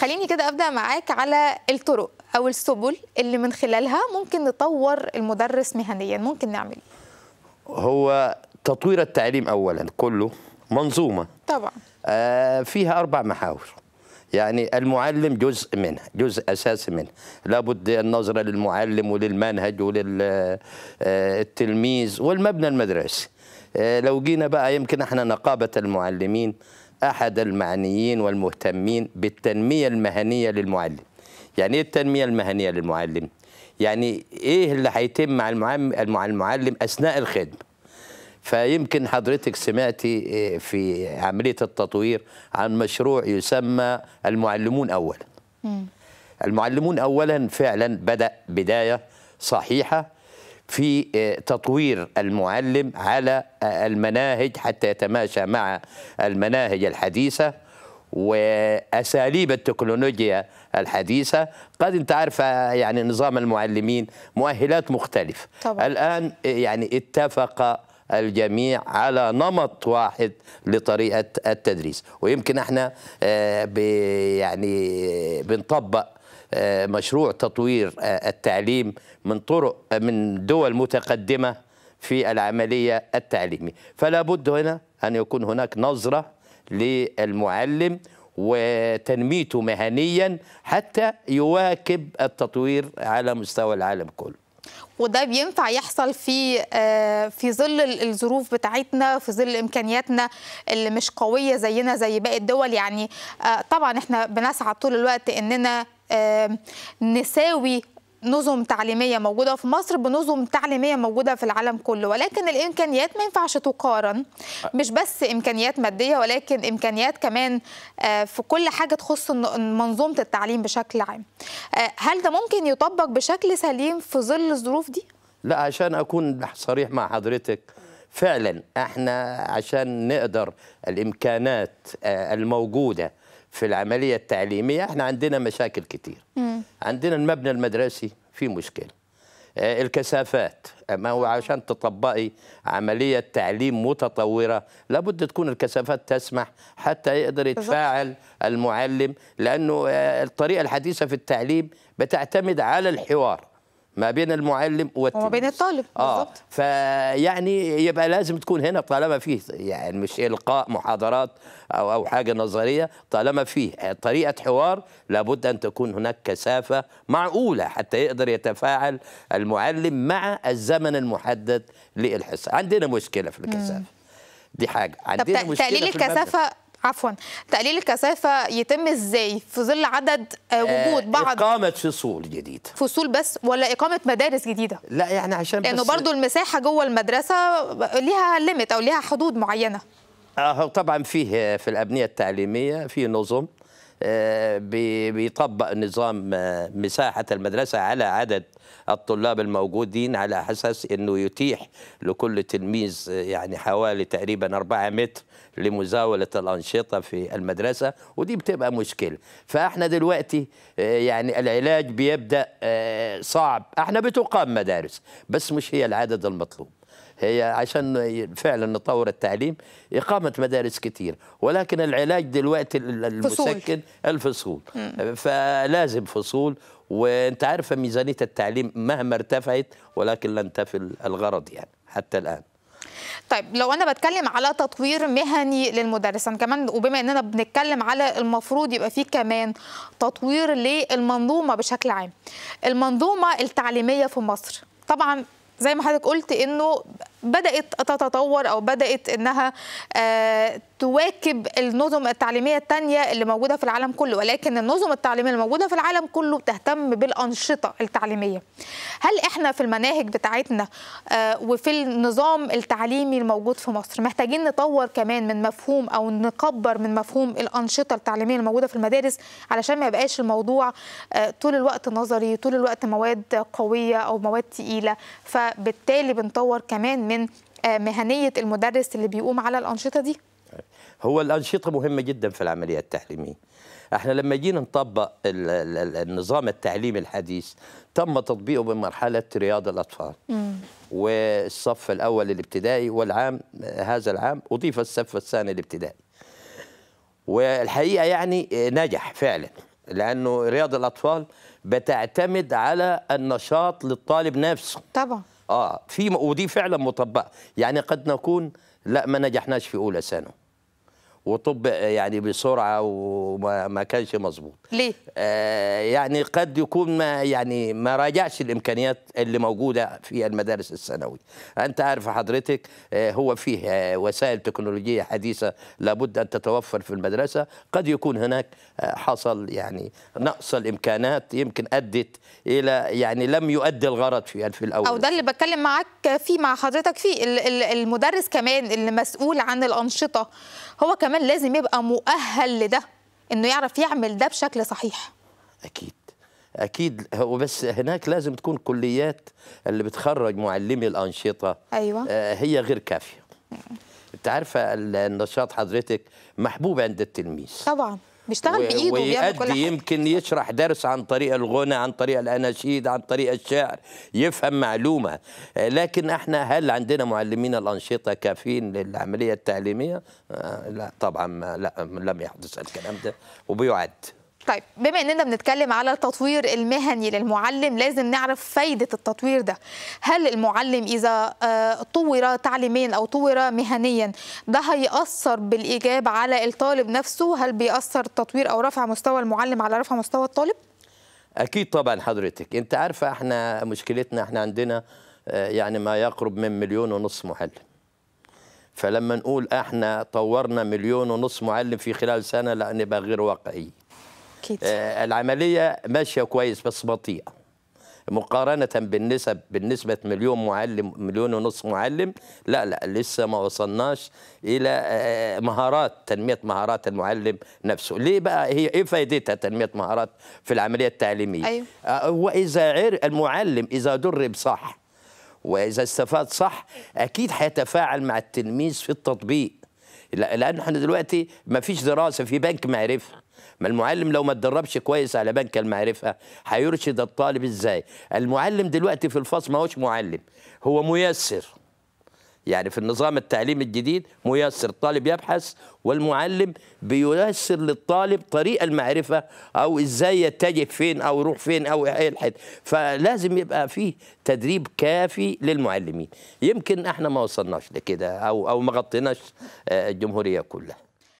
خليني كده ابدا معاك على الطرق او السبل اللي من خلالها ممكن نطور المدرس مهنيا ممكن نعمل إيه؟ هو تطوير التعليم اولا كله منظومه طبعا آه فيها اربع محاور يعني المعلم جزء منها جزء أساسي منها لابد النظرة للمعلم وللمنهج وللتلميذ آه، والمبنى المدرسي آه، لو جينا بقى يمكن احنا نقابة المعلمين أحد المعنيين والمهتمين بالتنمية المهنية للمعلم يعني إيه التنمية المهنية للمعلم؟ يعني إيه اللي هيتم مع المعلم أثناء الخدمة فيمكن حضرتك سمعتي آه، في عملية التطوير عن مشروع يسمى المعلمون أولا المعلمون أولا فعلا بدأ بداية صحيحة في آه، تطوير المعلم على آه، المناهج حتى يتماشى مع المناهج الحديثة وأساليب التكنولوجيا الحديثة قد أنت عارفة آه، يعني نظام المعلمين مؤهلات مختلفة طبعا. الآن يعني اتفق الجميع على نمط واحد لطريقة التدريس ويمكن احنا يعني بنطبق مشروع تطوير آه، التعليم من طرق آه، من دول متقدمه في العمليه التعليميه فلا بد هنا ان يكون هناك نظره للمعلم وتنميته مهنيا حتى يواكب التطوير على مستوى العالم كله وده بينفع يحصل في آه، في ظل الظروف بتاعتنا في ظل امكانياتنا اللي مش قويه زينا زي باقي الدول يعني طبعا احنا بنسعى طول الوقت اننا نساوي نظم تعليميه موجوده في مصر بنظم تعليميه موجوده في العالم كله ولكن الامكانيات ما ينفعش تقارن مش بس امكانيات ماديه ولكن امكانيات كمان آه، في كل حاجه تخص منظومه التعليم بشكل عام آه، هل ده ممكن يطبق بشكل سليم في ظل الظروف دي لا عشان اكون صريح مع حضرتك فعلا احنا عشان نقدر الامكانات آه، الموجوده في العملية التعليمية احنا عندنا مشاكل كتير مم. عندنا المبنى المدرسي في مشكلة آه، الكثافات آه، ما هو عشان تطبقي عملية تعليم متطورة لابد تكون الكثافات تسمح حتى يقدر يتفاعل المعلم لأنه آه، الطريقة الحديثة في التعليم بتعتمد على الحوار ما بين المعلم والتلميذ وما بين الطالب آه. فيعني يبقى لازم تكون هنا طالما فيه يعني مش القاء محاضرات او او حاجه نظريه طالما فيه طريقه حوار لابد ان تكون هناك كثافه معقوله حتى يقدر يتفاعل المعلم مع الزمن المحدد للحصه عندنا مشكله في الكثافه دي حاجه عندنا طب مشكله تقليل الكثافه عفوا تقليل الكثافه يتم ازاي في ظل عدد آه، آه، وجود بعض اقامه فصول جديده فصول بس ولا اقامه مدارس جديده لا يعني عشان لانه برضو المساحه جوه المدرسه ليها ليميت او ليها حدود معينه اه طبعا فيه في الابنيه التعليميه في نظم بيطبق نظام آه، مساحة المدرسة على عدد الطلاب الموجودين على أساس أنه يتيح لكل تلميذ آه، يعني حوالي تقريبا 4 متر لمزاولة الأنشطة في المدرسة ودي بتبقى مشكلة فإحنا دلوقتي آه، يعني العلاج بيبدأ صعب إحنا بتقام مدارس بس مش هي العدد المطلوب هي عشان فعلا نطور التعليم إقامة مدارس كثير ولكن العلاج دلوقتي المسكن الفصول فلازم فصول وانت عارفة ميزانية التعليم مهما ارتفعت ولكن لن تفل الغرض يعني حتى الآن طيب لو انا بتكلم على تطوير مهني للمدرس انا كمان وبما اننا بنتكلم على المفروض يبقى فيه كمان تطوير للمنظومه بشكل عام المنظومه التعليميه في مصر طبعا زي ما حضرتك قلت انه بدات تتطور او بدات انها آه، تواكب النظم التعليميه الثانيه اللي موجوده في العالم كله ولكن النظم التعليميه اللي موجوده في العالم كله بتهتم بالانشطه التعليميه هل احنا في المناهج بتاعتنا آه، وفي النظام التعليمي الموجود في مصر محتاجين نطور كمان من مفهوم او نكبر من مفهوم الانشطه التعليميه الموجوده في المدارس علشان ما يبقاش الموضوع آه، طول الوقت نظري طول الوقت مواد قويه او مواد تقيله فبالتالي بنطور كمان من آه، مهنيه المدرس اللي بيقوم على الانشطه دي هو الأنشطة مهمة جدا في العملية التعليمية احنا لما جينا نطبق النظام التعليمي الحديث تم تطبيقه بمرحلة رياض الأطفال مم. والصف الأول الابتدائي والعام هذا العام أضيف الصف الثاني الابتدائي والحقيقة يعني نجح فعلا لأنه رياض الأطفال بتعتمد على النشاط للطالب نفسه طبعا اه في ودي فعلا مطبقه يعني قد نكون لا ما نجحناش في اولى ثانوي وطبق يعني بسرعه وما كانش مظبوط ليه آه، يعني قد يكون ما يعني ما راجعش الامكانيات اللي موجوده في المدارس الثانويه انت عارف حضرتك آه، هو فيه آه، وسائل تكنولوجيه حديثه لابد ان تتوفر في المدرسه قد يكون هناك حصل يعني نقص الامكانات يمكن ادت الى يعني لم يؤدي الغرض في في الاول او ده اللي بتكلم معاك فيه مع حضرتك فيه المدرس كمان اللي مسؤول عن الانشطه هو كمان كمان لازم يبقى مؤهل لده انه يعرف يعمل ده بشكل صحيح اكيد اكيد وبس هناك لازم تكون كليات اللي بتخرج معلمي الانشطه ايوه آه، هي غير كافيه انت عارفه النشاط حضرتك محبوب عند التلميذ طبعا بيشتغل بايده ويأدي كل يمكن يشرح درس عن طريق الغنى عن طريق الاناشيد عن طريق الشعر يفهم معلومه لكن احنا هل عندنا معلمين الانشطه كافيين للعمليه التعليميه آه، لا طبعا لا لم يحدث الكلام ده وبيعد طيب بما اننا بنتكلم على التطوير المهني للمعلم لازم نعرف فايده التطوير ده هل المعلم اذا آه، طور تعليميا او طور مهنيا ده هيأثر بالايجاب على الطالب نفسه هل بيأثر التطوير او رفع مستوى المعلم على رفع مستوى الطالب اكيد طبعا حضرتك انت عارفه احنا مشكلتنا احنا عندنا آه، يعني ما يقرب من مليون ونص معلم فلما نقول احنا طورنا مليون ونص معلم في خلال سنه لا نبقى غير واقعيين أكيد. آه، العملية ماشية كويس بس بطيئة مقارنة بالنسب بالنسبة مليون معلم مليون ونص معلم لا لا لسه ما وصلناش إلى آه، آه، مهارات تنمية مهارات المعلم نفسه ليه بقى هي إيه فائدتها تنمية مهارات في العملية التعليمية أيوه. وإذا عر المعلم إذا درب صح وإذا استفاد صح أكيد هيتفاعل مع التلميذ في التطبيق لان احنا دلوقتي ما فيش دراسه في بنك معرفه ما المعلم لو ما تدربش كويس على بنك المعرفه هيرشد الطالب ازاي المعلم دلوقتي في الفصل ما هوش معلم هو ميسر يعني في النظام التعليمي الجديد ميسر الطالب يبحث والمعلم بييسر للطالب طريق المعرفة أو إزاي يتجه فين أو يروح فين أو إيه الحد فلازم يبقى فيه تدريب كافي للمعلمين يمكن احنا ما وصلناش لكده أو, أو ما غطيناش آه، الجمهورية كلها